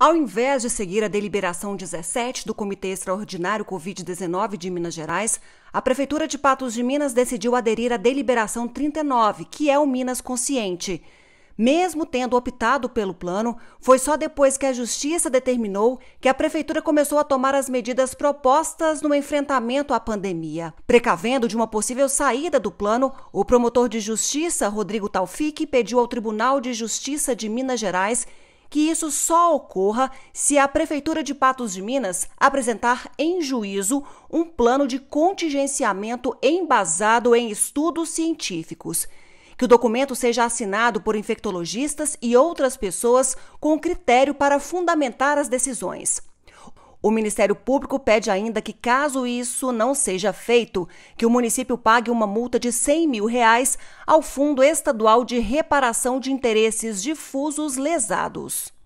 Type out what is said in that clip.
Ao invés de seguir a deliberação 17 do Comitê Extraordinário Covid-19 de Minas Gerais, a Prefeitura de Patos de Minas decidiu aderir à deliberação 39, que é o Minas Consciente. Mesmo tendo optado pelo plano, foi só depois que a Justiça determinou que a Prefeitura começou a tomar as medidas propostas no enfrentamento à pandemia. Precavendo de uma possível saída do plano, o promotor de Justiça, Rodrigo Taufik, pediu ao Tribunal de Justiça de Minas Gerais que isso só ocorra se a Prefeitura de Patos de Minas apresentar em juízo um plano de contingenciamento embasado em estudos científicos. Que o documento seja assinado por infectologistas e outras pessoas com critério para fundamentar as decisões. O Ministério Público pede ainda que, caso isso não seja feito, que o município pague uma multa de 100 mil reais ao Fundo Estadual de Reparação de Interesses Difusos Lesados.